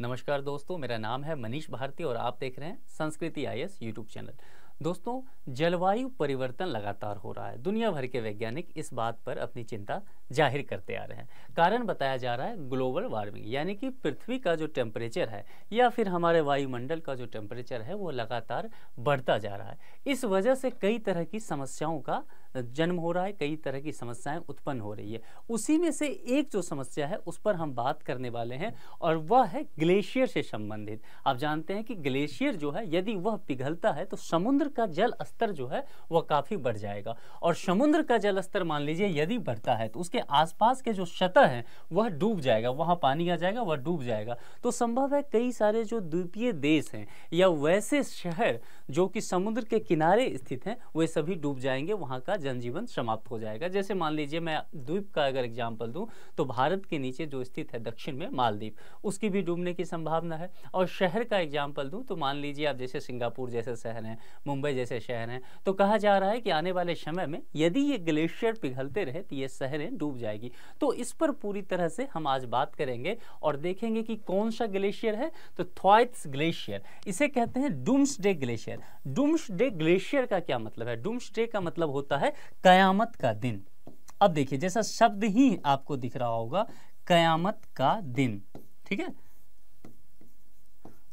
नमस्कार दोस्तों मेरा नाम है मनीष भारती और आप देख रहे हैं संस्कृति आई एस यूट्यूब चैनल दोस्तों जलवायु परिवर्तन लगातार हो रहा है दुनिया भर के वैज्ञानिक इस बात पर अपनी चिंता जाहिर करते आ रहे हैं कारण बताया जा रहा है ग्लोबल वार्मिंग यानी कि पृथ्वी का जो टेम्परेचर है या फिर हमारे वायुमंडल का जो टेम्परेचर है वो लगातार बढ़ता जा रहा है इस वजह से कई तरह की समस्याओं का जन्म हो रहा है कई तरह की समस्याएं उत्पन्न हो रही है उसी में से एक जो समस्या है उस पर हम बात करने वाले हैं और वह है ग्लेशियर से संबंधित आप जानते हैं कि ग्लेशियर जो है यदि वह पिघलता है तो समुद्र का जल स्तर जो है वह काफ़ी बढ़ जाएगा और समुद्र का जल स्तर मान लीजिए यदि बढ़ता है तो उसके आसपास के जो सतह है वह डूब जाएगा वहाँ पानी आ जाएगा वह डूब जाएगा तो संभव है कई सारे जो द्वीपीय देश हैं या वैसे शहर जो कि समुद्र के किनारे स्थित हैं वे सभी डूब जाएंगे वहाँ का जनजीवन समाप्त हो जाएगा जैसे मान लीजिए मैं द्वीप का अगर एग्जाम्पल दूँ तो भारत के नीचे जो स्थित है दक्षिण में मालदीप उसकी भी डूबने की संभावना है और शहर का एग्जाम्पल दूँ तो मान लीजिए आप जैसे सिंगापुर जैसे शहर हैं मुंबई जैसे शहर हैं तो कहा जा रहा है कि आने वाले समय में यदि ये ग्लेशियर पिघलते रहे तो ये शहरें डूब जाएगी तो इस पर पूरी तरह से हम आज बात करेंगे और देखेंगे कि कौन सा ग्लेशियर है तो थ्वाइट्स ग्लेशियर इसे कहते हैं डूम्स ग्लेशियर है डुम्स डे ग्लेशियर का क्या मतलब है डुम्स डे का मतलब होता है कयामत का दिन अब देखिए जैसा शब्द ही आपको दिख रहा होगा कयामत का दिन ठीक है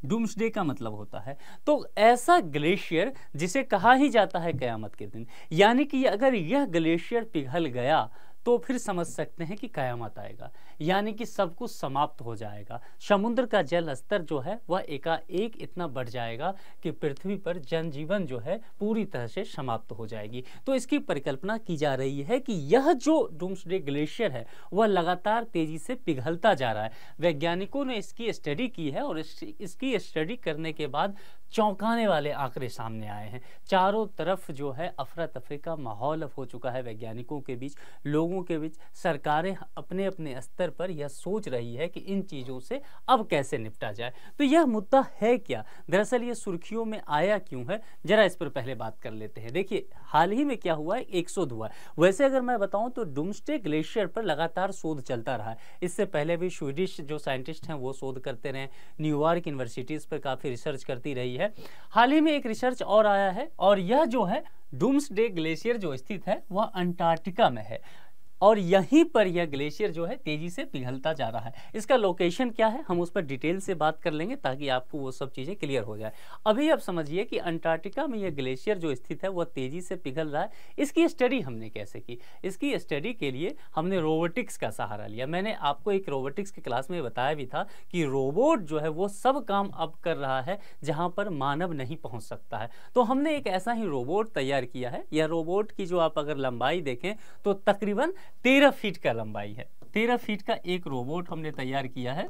डुम्स डे का मतलब होता है तो ऐसा ग्लेशियर जिसे कहा ही जाता है कयामत के दिन यानी कि अगर यह ग्लेशियर पिघल गया तो फिर समझ सकते हैं कि कयामत आएगा यानी कि सब कुछ समाप्त हो जाएगा समुद्र का जल स्तर जो है वह एकाएक इतना बढ़ जाएगा कि पृथ्वी पर जनजीवन जो है पूरी तरह से समाप्त हो जाएगी तो इसकी परिकल्पना की जा रही है कि यह जो डूम्सडे ग्लेशियर है वह लगातार तेजी से पिघलता जा रहा है वैज्ञानिकों ने इसकी स्टडी की है और इसकी स्टडी करने के बाद चौंकाने वाले आंकड़े सामने आए हैं चारों तरफ जो है अफरा तफरी का माहौल हो चुका है वैज्ञानिकों के बीच लोगों के बीच सरकारें अपने अपने स्तर पर यह सोच रही है कि इन चीज़ों से अब कैसे निपटा जाए तो यह मुद्दा है क्या दरअसल ये सुर्खियों में आया क्यों है ज़रा इस पर पहले बात कर लेते हैं देखिए हाल ही में क्या हुआ है एक शोध हुआ है वैसे अगर मैं बताऊँ तो डुमस्टे ग्लेशियर पर लगातार शोध चलता रहा है इससे पहले भी स्वीडिश जो साइंटिस्ट हैं वो शोध करते रहे न्यूयॉर्क यूनिवर्सिटीज़ पर काफ़ी रिसर्च करती रही है है हाल ही में एक रिसर्च और आया है और यह जो है डूम्सडे ग्लेशियर जो स्थित है वह अंटार्कटिका में है और यहीं पर यह ग्लेशियर जो है तेजी से पिघलता जा रहा है इसका लोकेशन क्या है हम उस पर डिटेल से बात कर लेंगे ताकि आपको वो सब चीज़ें क्लियर हो जाए अभी आप समझिए कि अंटार्कटिका में यह ग्लेशियर जो स्थित है वह तेजी से पिघल रहा है इसकी स्टडी हमने कैसे की इसकी स्टडी के लिए हमने रोबोटिक्स का सहारा लिया मैंने आपको एक रोबोटिक्स के क्लास में बताया भी था कि रोबोट जो है वो सब काम अब कर रहा है जहाँ पर मानव नहीं पहुँच सकता है तो हमने एक ऐसा ही रोबोट तैयार किया है यह रोबोट की जो आप अगर लंबाई देखें तो तकरीबन तेरह फीट का लंबाई है तेरह फीट का एक रोबोट हमने तैयार किया है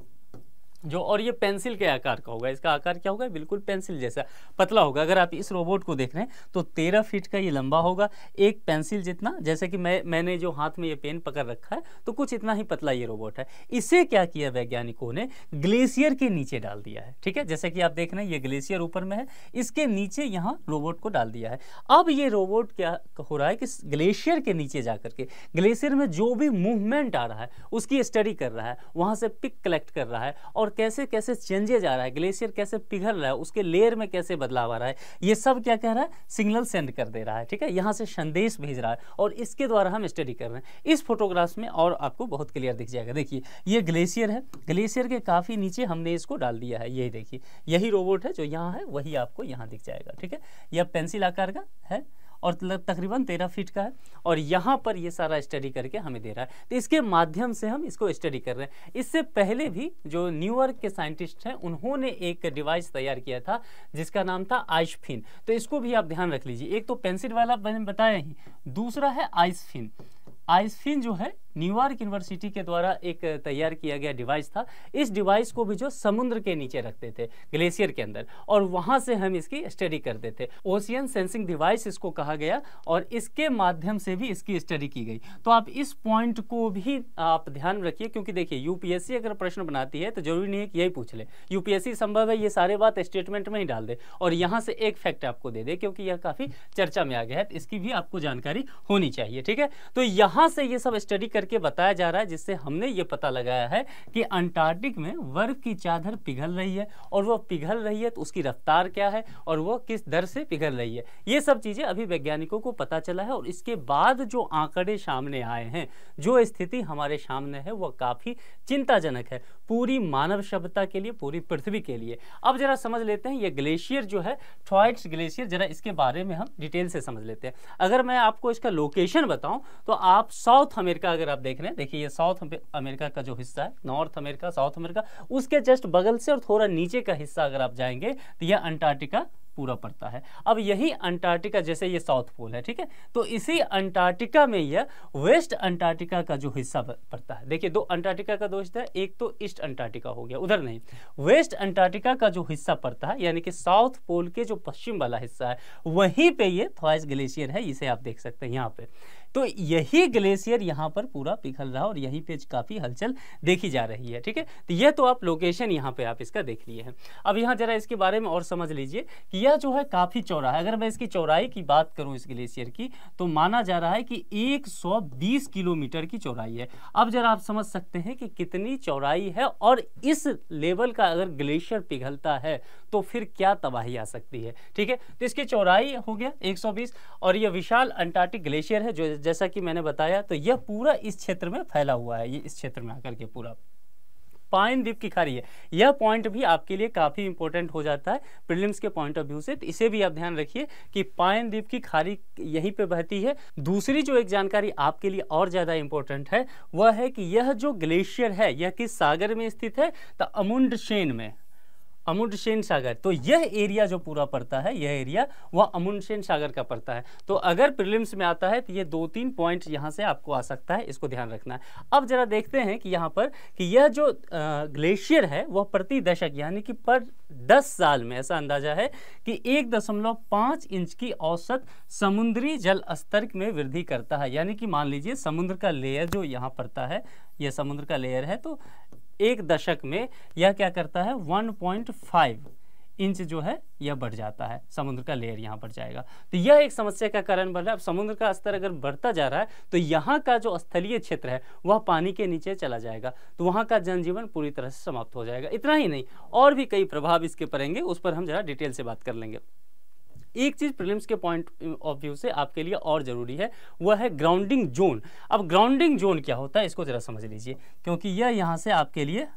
जो और ये पेंसिल के आकार का होगा इसका आकार क्या होगा बिल्कुल पेंसिल जैसा पतला होगा अगर आप इस रोबोट को देख रहे हैं तो तेरह फीट का ये लंबा होगा एक पेंसिल जितना जैसे कि मैं मैंने जो हाथ में ये पेन पकड़ रखा है तो कुछ इतना ही पतला ये रोबोट है इसे क्या किया वैज्ञानिकों ने ग्लेशियर के नीचे डाल दिया है ठीक है जैसे कि आप देख रहे हैं ये ग्लेशियर ऊपर में है इसके नीचे यहाँ रोबोट को डाल दिया है अब ये रोबोट क्या हो रहा है कि ग्लेशियर के नीचे जा करके ग्लेशियर में जो भी मूवमेंट आ रहा है उसकी स्टडी कर रहा है वहाँ से पिक कलेक्ट कर रहा है और कैसे कैसे चेंजेज आ रहा है ग्लेशियर कैसे पिघल रहा है उसके लेयर में कैसे बदलाव आ रहा है ये सब क्या कह रहा है सिग्नल सेंड कर दे रहा है ठीक है यहाँ से संदेश भेज रहा है और इसके द्वारा हम स्टडी कर रहे हैं इस फोटोग्राफ्स में और आपको बहुत क्लियर दिख जाएगा देखिए ये ग्लेशियर है ग्लेशियर के काफ़ी नीचे हमने इसको डाल दिया है यही देखिए यही रोबोट है जो यहाँ है वही आपको यहाँ दिख जाएगा ठीक है यह पेंसिल आकार का है और तकरीबन तेरह फीट का है और यहाँ पर ये सारा स्टडी करके हमें दे रहा है तो इसके माध्यम से हम इसको स्टडी कर रहे हैं इससे पहले भी जो न्यूयॉर्क के साइंटिस्ट हैं उन्होंने एक डिवाइस तैयार किया था जिसका नाम था आइसफिन तो इसको भी आप ध्यान रख लीजिए एक तो पेंसिल वाला बताया ही दूसरा है आइसफिन आइसफिन जो है न्यूयॉर्क यूनिवर्सिटी के द्वारा एक तैयार किया गया डिवाइस था इस डिवाइस को भी जो समुद्र के नीचे रखते थे ग्लेशियर के अंदर और वहाँ से हम इसकी स्टडी करते थे ओशियन सेंसिंग डिवाइस इसको कहा गया और इसके माध्यम से भी इसकी स्टडी की गई तो आप इस पॉइंट को भी आप ध्यान रखिए क्योंकि देखिए यूपीएससी अगर प्रश्न बनाती है तो जरूरी नहीं है कि यही पूछ ले यूपीएससी संभव है ये सारे बात स्टेटमेंट में ही डाल दे और यहाँ से एक फैक्ट आपको दे दे क्योंकि यह काफ़ी चर्चा में आ गया है तो इसकी भी आपको जानकारी होनी चाहिए ठीक है तो यहाँ से ये सब स्टडी कर करके बताया जा रहा है जिससे हमने ये पता लगाया है कि अंटार्कटिक में बर्फ की चादर पिघल रही है और वो पिघल रही है तो उसकी रफ्तार क्या है और वो किस दर से पिघल रही है ये सब चीज़ें अभी वैज्ञानिकों को पता चला है और इसके बाद जो आंकड़े सामने आए हैं जो स्थिति हमारे सामने है वह काफ़ी चिंताजनक है पूरी मानव सभ्यता के लिए पूरी पृथ्वी के लिए अब जरा समझ लेते हैं ये ग्लेशियर जो है थ्वाइट्स ग्लेशियर जरा इसके बारे में हम डिटेल से समझ लेते हैं अगर मैं आपको इसका लोकेशन बताऊं तो आप साउथ अमेरिका अगर आप देख रहे हैं देखिए ये साउथ अमेरिका का जो हिस्सा है नॉर्थ अमेरिका साउथ अमेरिका उसके जस्ट बगल से और थोड़ा नीचे का हिस्सा अगर आप जाएंगे तो यह अंटार्कटिका पूरा पड़ता है अब यही अंटार्कटिका जैसे ये साउथ पोल है ठीक है तो इसी अंटार्कटिका में यह वेस्ट अंटार्कटिका का जो हिस्सा पड़ता है देखिए दो अंटार्कटिका का दो हिस्सा है एक तो ईस्ट अंटार्कटिका हो गया उधर नहीं वेस्ट अंटार्कटिका का जो हिस्सा पड़ता है यानी कि साउथ पोल के जो पश्चिम वाला हिस्सा है वहीं पर यह थॉइस ग्लेशियर है इसे आप देख सकते हैं यहाँ पर तो यही ग्लेशियर यहाँ पर पूरा पिघल रहा और यहीं पे काफ़ी हलचल देखी जा रही है ठीक है तो यह तो आप लोकेशन यहाँ पे आप इसका देख लिए हैं अब यहाँ जरा इसके बारे में और समझ लीजिए कि यह जो है काफ़ी चौड़ा है अगर मैं इसकी चौड़ाई की बात करूँ इस ग्लेशियर की तो माना जा रहा है कि एक किलोमीटर की चौड़ाई है अब जरा आप समझ सकते हैं कि कितनी चौड़ाई है और इस लेवल का अगर ग्लेशियर पिघलता है तो फिर क्या तबाही आ सकती है ठीक है तो इसकी चौड़ाई हो गया 120 और यह विशाल अंटार्कटिक ग्लेशियर है जो जैसा कि मैंने बताया तो यह पूरा इस क्षेत्र में फैला हुआ है ये इस क्षेत्र में आकर के पूरा पाइन द्वीप की खाड़ी है यह पॉइंट भी आपके लिए काफ़ी इंपॉर्टेंट हो जाता है प्रिलिम्स के पॉइंट ऑफ व्यू से तो इसे भी आप ध्यान रखिए कि पाइन द्वीप की खाड़ी यहीं पे बहती है दूसरी जो एक जानकारी आपके लिए और ज़्यादा इंपॉर्टेंट है वह है कि यह जो ग्लेशियर है यह किस सागर में स्थित है तो अमुंड शेन में अमुंडसेन सागर तो यह एरिया जो पूरा पड़ता है यह एरिया वह अमुंडसेन सागर का पड़ता है तो अगर प्रिलिम्स में आता है तो ये दो तीन पॉइंट यहाँ से आपको आ सकता है इसको ध्यान रखना है अब जरा देखते हैं कि यहाँ पर कि यह जो ग्लेशियर है वह प्रति दशक यानी कि पर दस साल में ऐसा अंदाजा है कि एक दशमलव पाँच इंच की औसत समुद्री जल स्तर में वृद्धि करता है यानी कि मान लीजिए समुद्र का लेयर जो यहाँ पड़ता है यह समुद्र का लेयर है तो एक दशक में यह क्या करता है 1.5 इंच जो है यह बढ़ जाता है समुद्र का लेयर यहाँ बढ़ जाएगा तो यह एक समस्या का कारण बन रहा है अब समुद्र का स्तर अगर बढ़ता जा रहा है तो यहाँ का जो स्थलीय क्षेत्र है वह पानी के नीचे चला जाएगा तो वहाँ का जनजीवन पूरी तरह से समाप्त हो जाएगा इतना ही नहीं और भी कई प्रभाव इसके पड़ेंगे उस पर हम जरा डिटेल से बात कर लेंगे एक चीज़ प्रीलिम्स के पॉइंट ऑफ व्यू से आपके लिए और ज़रूरी है वह है ग्राउंडिंग जोन अब ग्राउंडिंग जोन क्या होता है इसको ज़रा समझ लीजिए क्योंकि यह यहाँ से आपके लिए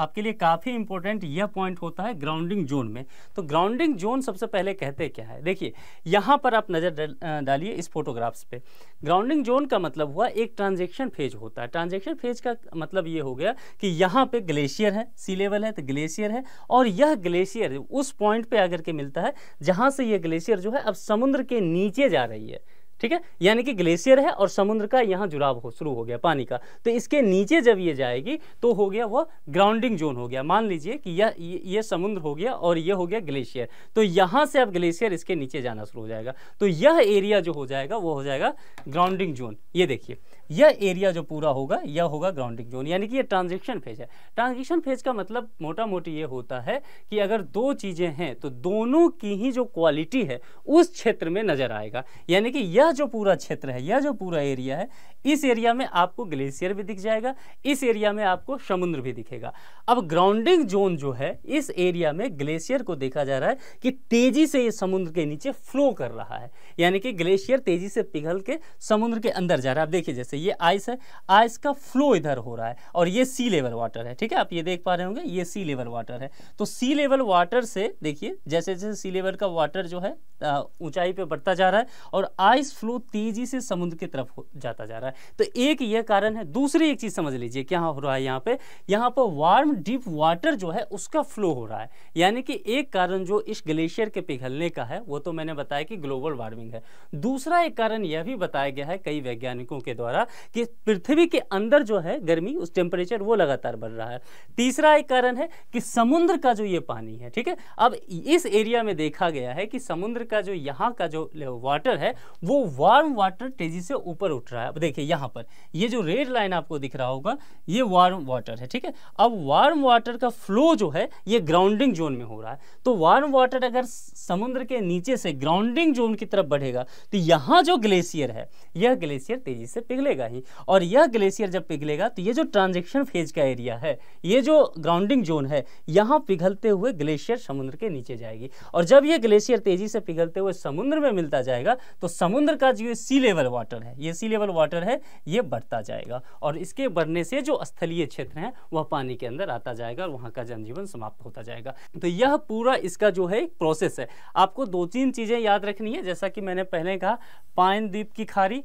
आपके लिए काफ़ी इंपॉर्टेंट यह पॉइंट होता है ग्राउंडिंग जोन में तो ग्राउंडिंग जोन सबसे पहले कहते क्या है देखिए यहाँ पर आप नज़र डालिए इस फोटोग्राफ्स पे ग्राउंडिंग जोन का मतलब हुआ एक ट्रांजेक्शन फेज होता है ट्रांजेक्शन फेज का मतलब ये हो गया कि यहाँ पे ग्लेशियर है सी लेवल है तो ग्लेशियर है और यह ग्लेशियर उस पॉइंट पर आकर के मिलता है जहाँ से यह ग्लेशियर जो है अब समुद्र के नीचे जा रही है ठीक है यानी कि ग्लेशियर है और समुद्र का यहाँ जुड़ाव हो शुरू हो गया पानी का तो इसके नीचे जब ये जाएगी तो हो गया वह ग्राउंडिंग जोन हो गया मान लीजिए कि यह ये, ये समुद्र हो गया और यह हो गया ग्लेशियर तो यहाँ से अब ग्लेशियर इसके नीचे जाना शुरू हो जाएगा तो यह एरिया जो हो जाएगा वो हो जाएगा ग्राउंडिंग जोन ये देखिए यह एरिया जो पूरा होगा यह होगा ग्राउंडिंग जोन यानी कि यह ट्रांजेक्शन फेज है ट्रांजेक्शन फेज का मतलब मोटा मोटी ये होता है कि अगर दो चीज़ें हैं तो दोनों की ही जो क्वालिटी है उस क्षेत्र में नज़र आएगा यानी कि यह जो पूरा क्षेत्र है यह जो पूरा एरिया है इस एरिया में आपको ग्लेशियर भी दिख जाएगा इस एरिया में आपको समुद्र भी दिखेगा अब ग्राउंडिंग जोन जो है इस एरिया में ग्लेशियर को देखा जा रहा है कि तेज़ी से ये समुद्र के नीचे फ्लो कर रहा है यानी कि ग्लेशियर तेज़ी से पिघल के समुद्र के अंदर जा रहा है आप देखिए जैसे से ये आइस है आइस का फ्लो इधर हो रहा है और ये सी लेवल वाटर है ठीक है आप ये देख पा रहे होंगे ये सी लेवल वाटर है तो सी लेवल वाटर से देखिए जैसे जैसे सी लेवल का वाटर जो है ऊंचाई पे बढ़ता जा रहा है और आइस फ्लो तेजी से समुद्र की तरफ जाता जा रहा है तो एक यह कारण है दूसरी एक चीज़ समझ लीजिए क्या हो रहा है यहाँ पे यहाँ पर वार्म डीप वाटर जो है उसका फ्लो हो रहा है यानी कि एक कारण जो इस ग्लेशियर के पिघलने का है वो तो मैंने बताया कि ग्लोबल वार्मिंग है दूसरा एक कारण यह भी बताया गया है कई वैज्ञानिकों के द्वारा कि पृथ्वी के अंदर जो है गर्मी उस टेम्परेचर वो लगातार बढ़ रहा है तीसरा एक कारण है कि समुद्र का जो ये पानी है ठीक है अब इस एरिया में देखा गया है कि समुद्र का का जो यहाँ का जो वाटर है वो वार्म वाटर तेजी से ऊपर उठ रहा है अब देखिए यहाँ पर ये जो रेड लाइन आपको दिख रहा होगा ये वार्म वाटर है ठीक है अब वार्म वाटर का फ्लो जो है ये ग्राउंडिंग जोन में हो रहा है तो वार्म वाटर अगर समुद्र के नीचे से ग्राउंडिंग जोन की तरफ बढ़ेगा तो यहाँ जो ग्लेशियर है यह ग्लेशियर तेजी से पिघलेगा ही और यह ग्लेशियर जब पिघलेगा तो ये जो ट्रांजेक्शन फेज का एरिया है ये जो ग्राउंडिंग जोन है यहाँ पिघलते हुए ग्लेशियर समुद्र के नीचे जाएगी और जब यह ग्लेशियर तेजी से पिघलते हुए समुद्र में मिलता जाएगा तो समुद्र का जो सी लेवल वाटर है ये सी लेवल वाटर है ये बढ़ता जाएगा और इसके बढ़ने से जो स्थलीय क्षेत्र हैं वह पानी के अंदर आता जाएगा और वहाँ का जनजीवन समाप्त होता जाएगा तो यह पूरा इसका जो है प्रोसेस है आपको दो तीन चीज़ें याद रखनी है जैसा कि मैंने पहले कहा पाइन द्वीप की खारी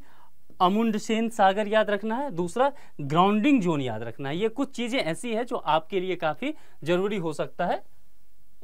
अमुंड सेन सागर याद रखना है दूसरा ग्राउंडिंग जोन याद रखना है ये कुछ चीज़ें ऐसी हैं जो आपके लिए काफ़ी ज़रूरी हो सकता है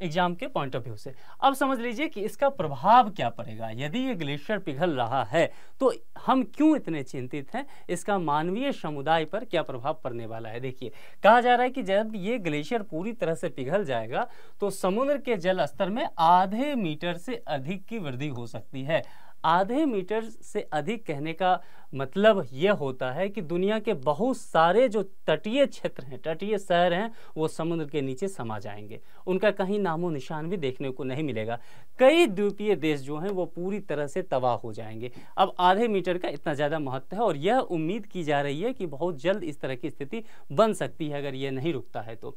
एग्जाम के पॉइंट ऑफ व्यू से अब समझ लीजिए कि इसका प्रभाव क्या पड़ेगा यदि ये ग्लेशियर पिघल रहा है तो हम क्यों इतने चिंतित हैं इसका मानवीय समुदाय पर क्या प्रभाव पड़ने वाला है देखिए कहा जा रहा है कि जब ये ग्लेशियर पूरी तरह से पिघल जाएगा तो समुद्र के जल स्तर में आधे मीटर से अधिक की वृद्धि हो सकती है आधे मीटर से अधिक कहने का मतलब यह होता है कि दुनिया के बहुत सारे जो तटीय क्षेत्र हैं तटीय शहर हैं वो समुद्र के नीचे समा जाएंगे उनका कहीं नामो निशान भी देखने को नहीं मिलेगा कई द्वीपीय देश जो हैं वो पूरी तरह से तबाह हो जाएंगे अब आधे मीटर का इतना ज़्यादा महत्व है और यह उम्मीद की जा रही है कि बहुत जल्द इस तरह की स्थिति बन सकती है अगर यह नहीं रुकता है तो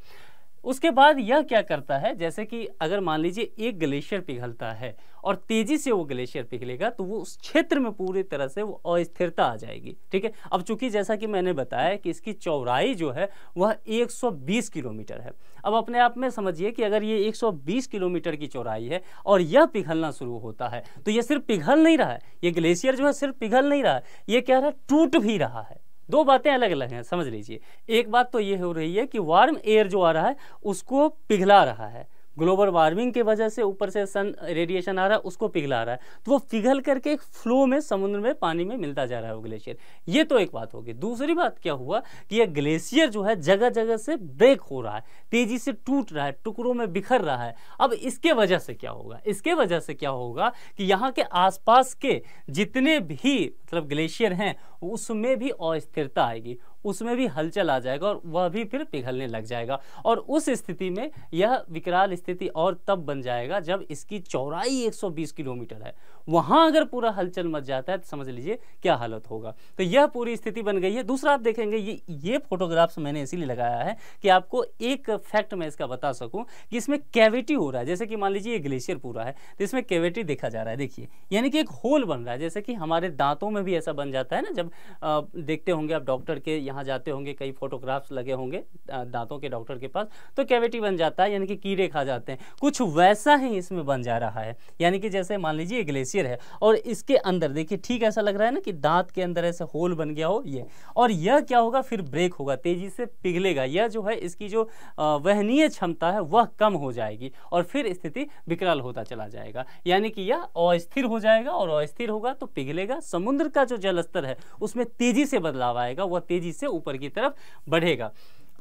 उसके बाद यह क्या करता है जैसे कि अगर मान लीजिए एक ग्लेशियर पिघलता है और तेजी से वो ग्लेशियर पिघलेगा तो वो उस क्षेत्र में पूरी तरह से वो अस्थिरता आ जाएगी ठीक है अब चूंकि जैसा कि मैंने बताया कि इसकी चौड़ाई जो है वह 120 किलोमीटर है अब अपने आप में समझिए कि अगर ये 120 किलोमीटर की चौड़ाई है और यह पिघलना शुरू होता है तो यह सिर्फ पिघल नहीं रहा है ये ग्लेशियर जो है सिर्फ पिघल नहीं रहा है ये क्या रहा है टूट भी रहा है दो बातें अलग अलग हैं समझ लीजिए एक बात तो ये हो रही है कि वार्म एयर जो आ रहा है उसको पिघला रहा है ग्लोबल वार्मिंग की वजह से ऊपर से सन रेडिएशन आ रहा है उसको पिघला रहा है तो वो पिघल करके एक फ्लो में समुद्र में पानी में मिलता जा रहा है वो ग्लेशियर ये तो एक बात होगी दूसरी बात क्या हुआ कि यह ग्लेशियर जो है जगह जगह से ब्रेक हो रहा है तेजी से टूट रहा है टुकड़ों में बिखर रहा है अब इसके वजह से क्या होगा इसके वजह से क्या होगा कि यहाँ के आसपास के जितने भी मतलब ग्लेशियर हैं उसमें भी अस्थिरता आएगी उसमें भी हलचल आ जाएगा और वह भी फिर पिघलने लग जाएगा और उस स्थिति में यह विकराल स्थिति और तब बन जाएगा जब इसकी चौड़ाई 120 किलोमीटर है वहां अगर पूरा हलचल मच जाता है तो समझ लीजिए क्या हालत होगा तो यह पूरी स्थिति बन गई है दूसरा आप देखेंगे ये ये फोटोग्राफ्स मैंने इसीलिए लगाया है कि आपको एक फैक्ट मैं इसका बता सकूं कि इसमें कैविटी हो रहा है जैसे कि मान लीजिए ये ग्लेशियर पूरा है तो इसमें कैविटी देखा जा रहा है देखिए यानी कि एक होल बन रहा है जैसे कि हमारे दांतों में भी ऐसा बन जाता है ना जब देखते होंगे आप डॉक्टर के यहाँ जाते होंगे कई फोटोग्राफ्स लगे होंगे दांतों के डॉक्टर के पास तो कैविटी बन जाता है यानी कि कीड़े खा जाते हैं कुछ वैसा ही इसमें बन जा रहा है यानी कि जैसे मान लीजिए ग्लेशियर फ्रैक्चर है और इसके अंदर देखिए ठीक ऐसा लग रहा है ना कि दांत के अंदर ऐसे होल बन गया हो ये और यह क्या होगा फिर ब्रेक होगा तेजी से पिघलेगा यह जो है इसकी जो वहनीय क्षमता है वह कम हो जाएगी और फिर स्थिति विकराल होता चला जाएगा यानी कि यह अस्थिर हो जाएगा और अस्थिर होगा तो पिघलेगा समुद्र का जो जलस्तर है उसमें तेजी से बदलाव आएगा वह तेजी से ऊपर की तरफ बढ़ेगा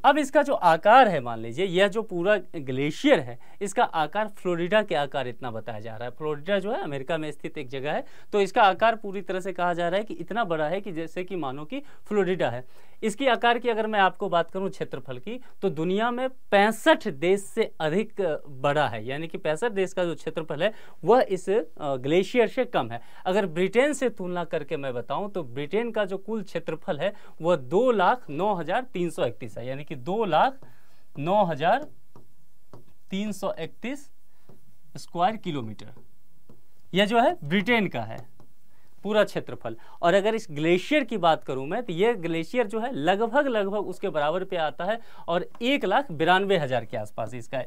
अब इसका जो आकार है मान लीजिए यह जो पूरा ग्लेशियर है इसका आकार फ्लोरिडा के आकार इतना बताया जा रहा है फ्लोरिडा जो है अमेरिका में स्थित एक जगह है तो इसका आकार पूरी तरह से कहा जा रहा है कि इतना बड़ा है कि जैसे कि मानो कि फ्लोरिडा है इसकी आकार की अगर मैं आपको बात करूं क्षेत्रफल की तो दुनिया में पैंसठ देश से अधिक बड़ा है यानी कि पैंसठ देश का जो क्षेत्रफल है वह इस ग्लेशियर से कम है अगर ब्रिटेन से तुलना करके मैं बताऊं तो ब्रिटेन का जो कुल क्षेत्रफल है वह दो लाख नौ हजार तीन सौ इकतीस है यानी कि दो लाख नौ हजार तीन सौ इकतीस स्क्वायर किलोमीटर यह जो है ब्रिटेन का है पूरा क्षेत्रफल और अगर इस ग्लेशियर की बात करूं मैं तो यह ग्लेशियर जो है लगभग लगभग उसके बराबर पे आता है और एक लाख बिरानवे हज़ार के आसपास इसका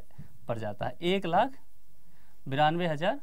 पड़ जाता है एक लाख बिरानवे हज़ार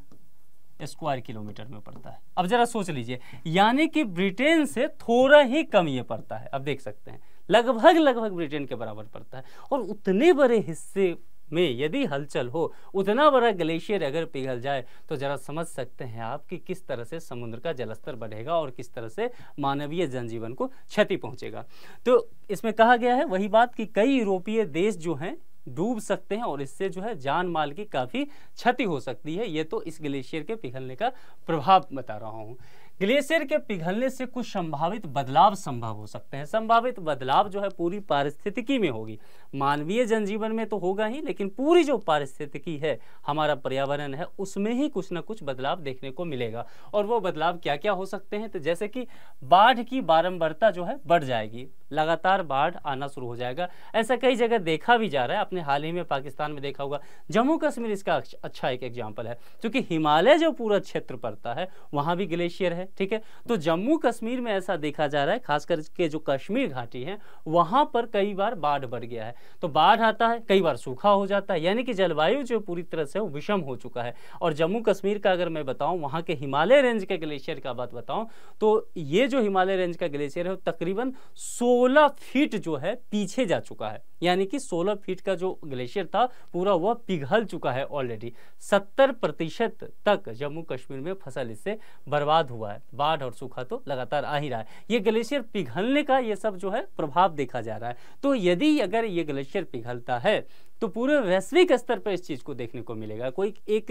स्क्वायर किलोमीटर में पड़ता है अब जरा सोच लीजिए यानी कि ब्रिटेन से थोड़ा ही कम ये पड़ता है अब देख सकते हैं लगभग लगभग ब्रिटेन के बराबर पड़ता है और उतने बड़े हिस्से में यदि हलचल हो उतना बड़ा ग्लेशियर अगर पिघल जाए तो ज़रा समझ सकते हैं आप कि किस तरह से समुद्र का जलस्तर बढ़ेगा और किस तरह से मानवीय जनजीवन को क्षति पहुंचेगा तो इसमें कहा गया है वही बात कि कई यूरोपीय देश जो हैं डूब सकते हैं और इससे जो है जान माल की काफ़ी क्षति हो सकती है ये तो इस ग्लेशियर के पिघलने का प्रभाव बता रहा हूँ ग्लेशियर के पिघलने से कुछ संभावित बदलाव संभव हो सकते हैं संभावित बदलाव जो है पूरी पारिस्थितिकी में होगी मानवीय जनजीवन में तो होगा ही लेकिन पूरी जो पारिस्थितिकी है हमारा पर्यावरण है उसमें ही कुछ ना कुछ बदलाव देखने को मिलेगा और वो बदलाव क्या क्या हो सकते हैं तो जैसे कि बाढ़ की बारंबारता जो है बढ़ जाएगी लगातार बाढ़ आना शुरू हो जाएगा ऐसा कई जगह देखा भी जा रहा है अपने हाल ही में पाकिस्तान में देखा होगा जम्मू कश्मीर इसका अच्छा एक एग्जाम्पल है क्योंकि हिमालय जो पूरा क्षेत्र पड़ता है वहाँ भी ग्लेशियर है ठीक है तो जम्मू कश्मीर में ऐसा देखा जा रहा है खासकर के जो कश्मीर घाटी है वहाँ पर कई बार बाढ़ बढ़ गया है तो बाढ़ आता है कई बार सूखा हो जाता है यानी कि जलवायु जो पूरी तरह से विषम हो चुका है और जम्मू कश्मीर का अगर मैं बताऊँ वहाँ के हिमालय रेंज के ग्लेशियर का बात बताऊँ तो ये जो हिमालय रेंज का ग्लेशियर है तकरीबन सोलह फीट जो है पीछे जा चुका है यानी कि सोलह फीट का जो ग्लेशियर था पूरा वह पिघल चुका है ऑलरेडी सत्तर प्रतिशत तक जम्मू कश्मीर में फसल इससे बर्बाद हुआ है बाढ़ और सूखा तो लगातार आ ही रहा है ये ग्लेशियर पिघलने का ये सब जो है प्रभाव देखा जा रहा है तो यदि अगर ये ग्लेशियर पिघलता है तो पूरे वैश्विक स्तर पर इस चीज़ को देखने को मिलेगा कोई एक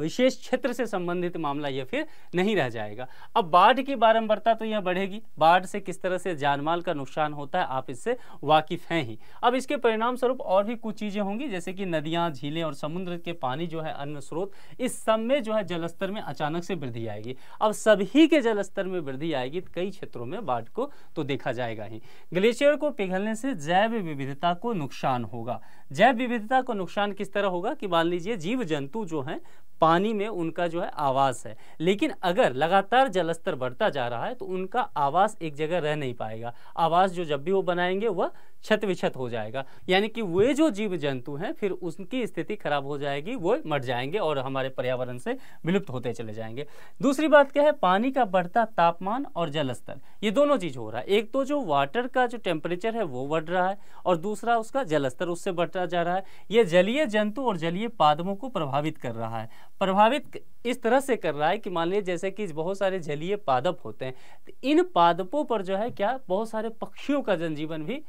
विशेष क्षेत्र से संबंधित मामला यह फिर नहीं रह जाएगा अब बाढ़ की बारंबारता तो यह बढ़ेगी बाढ़ से किस तरह से जानमाल का नुकसान होता है आप इससे वाकिफ हैं ही अब इसके परिणाम स्वरूप और भी कुछ चीज़ें होंगी जैसे कि नदियाँ झीलें और समुद्र के पानी जो है अन्य स्रोत इस सब में जो है जलस्तर में अचानक से वृद्धि आएगी अब सभी के जलस्तर में वृद्धि आएगी तो कई क्षेत्रों में बाढ़ को तो देखा जाएगा ही ग्लेशियर को पिघलने से जैव विविधता को नुकसान होगा जैव विविधता को नुकसान किस तरह होगा कि मान लीजिए जीव जंतु जो हैं पानी में उनका जो है आवास है लेकिन अगर लगातार जलस्तर बढ़ता जा रहा है तो उनका आवास एक जगह रह नहीं पाएगा आवास जो जब भी वो बनाएंगे वह छत विछत हो जाएगा यानी कि वे जो जीव जंतु हैं फिर उनकी स्थिति खराब हो जाएगी वो मर जाएंगे और हमारे पर्यावरण से विलुप्त होते चले जाएंगे दूसरी बात क्या है पानी का बढ़ता तापमान और जल स्तर ये दोनों चीज़ हो रहा है एक तो जो वाटर का जो टेम्परेचर है वो बढ़ रहा है और दूसरा उसका जल स्तर उससे बढ़ता जा रहा है ये जलीय जंतु और जलीय पादमों को प्रभावित कर रहा है प्रभावित इस तरह से कर रहा है कि मान लीजिए जैसे कि बहुत सारे जलीय पादप होते हैं इन पादपों पर जो है क्या बहुत सारे पक्षियों का जनजीवन भी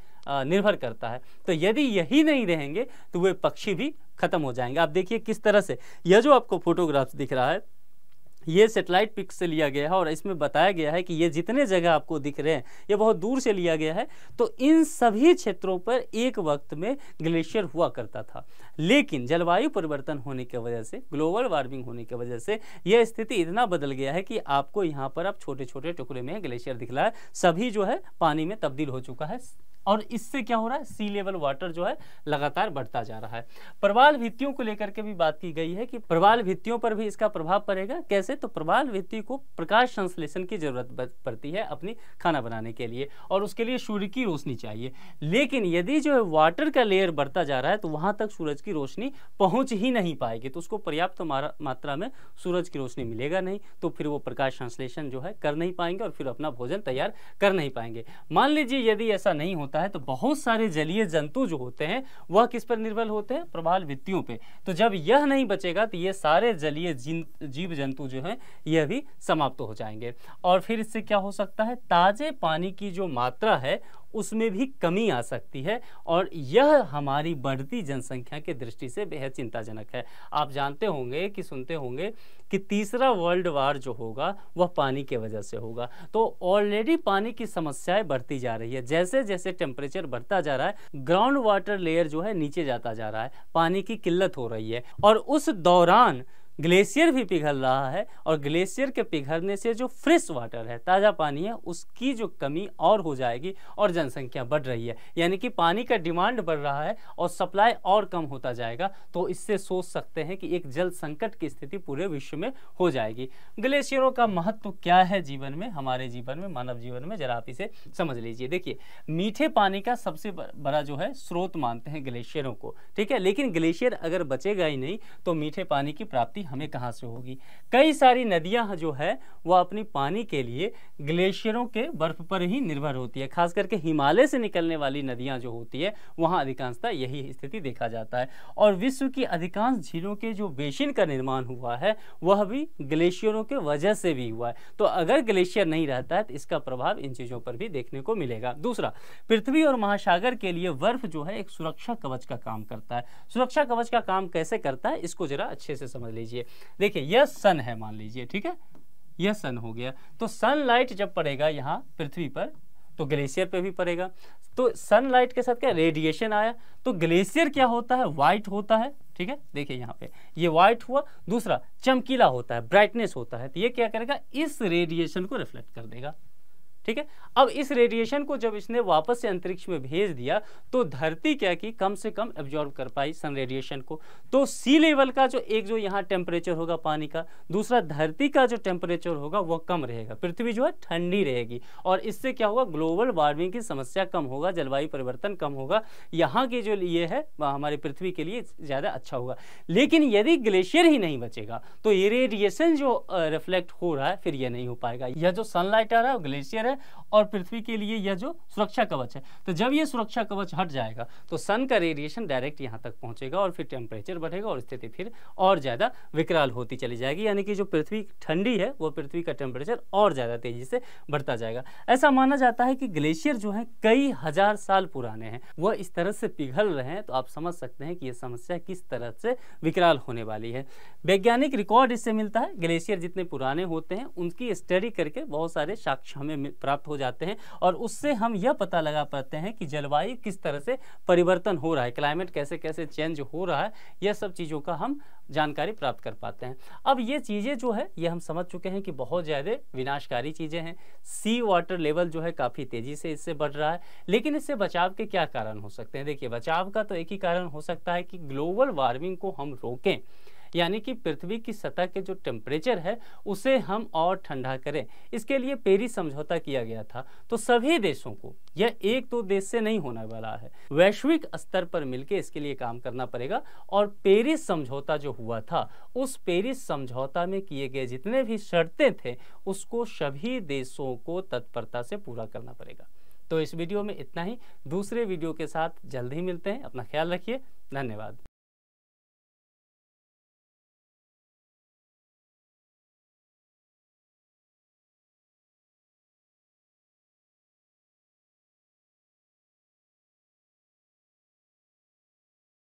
निर्भर करता है तो यदि यही नहीं रहेंगे तो वे पक्षी भी खत्म हो जाएंगे आप देखिए किस तरह से यह जो आपको फोटोग्राफ्स दिख रहा है ये सेटेलाइट पिक से लिया गया है और इसमें बताया गया है कि ये जितने जगह आपको दिख रहे हैं ये बहुत दूर से लिया गया है तो इन सभी क्षेत्रों पर एक वक्त में ग्लेशियर हुआ करता था लेकिन जलवायु परिवर्तन होने की वजह से ग्लोबल वार्मिंग होने की वजह से यह स्थिति इतना बदल गया है कि आपको यहाँ पर आप छोटे छोटे टुकड़े में ग्लेशियर दिखला है सभी जो है पानी में तब्दील हो चुका है और इससे क्या हो रहा है सी लेवल वाटर जो है लगातार बढ़ता जा रहा है प्रवाल भित्तियों को लेकर के भी बात की गई है कि प्रवाल भित्तियों पर भी इसका प्रभाव पड़ेगा कैसे तो प्रबाल व्यक्ति को प्रकाश संश्लेषण की जरूरत पड़ती है अपनी खाना बनाने के लिए और उसके लिए सूर्य की रोशनी चाहिए लेकिन यदि जो है वाटर का लेयर बढ़ता जा रहा है तो वहाँ तक सूरज की रोशनी पहुँच ही नहीं पाएगी तो उसको पर्याप्त मात्रा में सूरज की रोशनी मिलेगा नहीं तो फिर वो प्रकाश संश्लेषण जो है कर नहीं पाएंगे और फिर अपना भोजन तैयार कर नहीं पाएंगे मान लीजिए यदि ऐसा नहीं होता है तो बहुत सारे जलीय जंतु जो होते हैं वह किस पर निर्भर होते हैं प्रभाल वित्तियों पर तो जब यह नहीं बचेगा तो ये सारे जलीय जीव जंतु जो जो है यह भी समाप्त हो जाएंगे और फिर इससे क्या हो सकता है ताज़े पानी की जो मात्रा है उसमें भी कमी आ सकती है और यह हमारी बढ़ती जनसंख्या के दृष्टि से बेहद चिंताजनक है आप जानते होंगे कि सुनते होंगे कि तीसरा वर्ल्ड वार जो होगा वह पानी के वजह से होगा तो ऑलरेडी पानी की समस्याएं बढ़ती जा रही है जैसे जैसे टेम्परेचर बढ़ता जा रहा है ग्राउंड वाटर लेयर जो है नीचे जाता जा रहा है पानी की किल्लत हो रही है और उस दौरान ग्लेशियर भी पिघल रहा है और ग्लेशियर के पिघलने से जो फ्रेश वाटर है ताज़ा पानी है उसकी जो कमी और हो जाएगी और जनसंख्या बढ़ रही है यानी कि पानी का डिमांड बढ़ रहा है और सप्लाई और कम होता जाएगा तो इससे सोच सकते हैं कि एक जल संकट की स्थिति पूरे विश्व में हो जाएगी ग्लेशियरों का महत्व क्या है जीवन में हमारे जीवन में मानव जीवन में जरा आप इसे समझ लीजिए देखिए मीठे पानी का सबसे बड़ा जो है स्रोत मानते हैं ग्लेशियरों को ठीक है लेकिन ग्लेशियर अगर बचेगा ही नहीं तो मीठे पानी की प्राप्ति हमें कहाँ से होगी कई सारी नदियाँ जो है वो अपनी पानी के लिए ग्लेशियरों के बर्फ पर ही निर्भर होती है खास करके हिमालय से निकलने वाली नदियाँ जो होती है वहाँ अधिकांशता यही स्थिति देखा जाता है और विश्व की अधिकांश झीलों के जो बेसिन का निर्माण हुआ है वह भी ग्लेशियरों के वजह से भी हुआ है तो अगर ग्लेशियर नहीं रहता है तो इसका प्रभाव इन चीज़ों पर भी देखने को मिलेगा दूसरा पृथ्वी और महासागर के लिए बर्फ जो है एक सुरक्षा कवच का काम करता है सुरक्षा कवच का काम कैसे करता है इसको जरा अच्छे से समझ लीजिए लीजिए देखिए यह सन है मान लीजिए ठीक है यह सन हो गया तो सनलाइट जब पड़ेगा यहाँ पृथ्वी पर तो ग्लेशियर पे भी पड़ेगा तो सनलाइट के साथ क्या रेडिएशन आया तो ग्लेशियर क्या होता है वाइट होता है ठीक है देखिए यहाँ पे ये वाइट हुआ दूसरा चमकीला होता है ब्राइटनेस होता है तो ये क्या करेगा इस रेडिएशन को रिफ्लेक्ट कर देगा ठीक है अब इस रेडिएशन को जब इसने वापस से अंतरिक्ष में भेज दिया तो धरती क्या की कम से कम एब्जॉर्व कर पाई सन रेडिएशन को तो सी लेवल का जो एक जो यहाँ टेम्परेचर होगा पानी का दूसरा धरती का जो टेम्परेचर होगा वह कम रहेगा पृथ्वी जो है ठंडी रहेगी और इससे क्या होगा ग्लोबल वार्मिंग की समस्या कम होगा जलवायु परिवर्तन कम होगा यहाँ के जो ये है हमारे पृथ्वी के लिए ज़्यादा अच्छा होगा लेकिन यदि ग्लेशियर ही नहीं बचेगा तो ये रेडिएशन जो रिफ्लेक्ट हो रहा है फिर यह नहीं हो पाएगा यह जो सनलाइट आ रहा है ग्लेशियर है है और पृथ्वी के लिए यह जो सुरक्षा कवच है तो जब यह सुरक्षा कवच हट जाएगा तो सन का रेडिएशन डायरेक्ट यहां तक पहुंचेगा और फिर टेम्परेचर बढ़ेगा और स्थिति फिर और ज़्यादा विकराल होती चली जाएगी यानी कि जो पृथ्वी ठंडी है वह पृथ्वी का टेम्परेचर और ज़्यादा तेज़ी से बढ़ता जाएगा ऐसा माना जाता है कि ग्लेशियर जो है कई हज़ार साल पुराने हैं वह इस तरह से पिघल रहे हैं तो आप समझ सकते हैं कि यह समस्या किस तरह से विकराल होने वाली है वैज्ञानिक रिकॉर्ड इससे मिलता है ग्लेशियर जितने पुराने होते हैं उनकी स्टडी करके बहुत सारे साक्ष्य हमें प्राप्त हो जाते हैं और उससे हम यह पता लगा पाते हैं कि जलवायु किस तरह से परिवर्तन हो रहा है क्लाइमेट कैसे कैसे चेंज हो रहा है यह सब चीज़ों का हम जानकारी प्राप्त कर पाते हैं अब ये चीज़ें जो है ये हम समझ चुके हैं कि बहुत ज़्यादा विनाशकारी चीज़ें हैं सी वाटर लेवल जो है काफ़ी तेज़ी से इससे बढ़ रहा है लेकिन इससे बचाव के क्या कारण हो सकते हैं देखिए बचाव का तो एक ही कारण हो सकता है कि ग्लोबल वार्मिंग को हम रोकें यानी कि पृथ्वी की सतह के जो टेम्परेचर है उसे हम और ठंडा करें इसके लिए पेरिस समझौता किया गया था तो सभी देशों को यह एक दो तो देश से नहीं होने वाला है वैश्विक स्तर पर मिलकर इसके लिए काम करना पड़ेगा और पेरिस समझौता जो हुआ था उस पेरिस समझौता में किए गए जितने भी शर्तें थे उसको सभी देशों को तत्परता से पूरा करना पड़ेगा तो इस वीडियो में इतना ही दूसरे वीडियो के साथ जल्द ही मिलते हैं अपना ख्याल रखिए धन्यवाद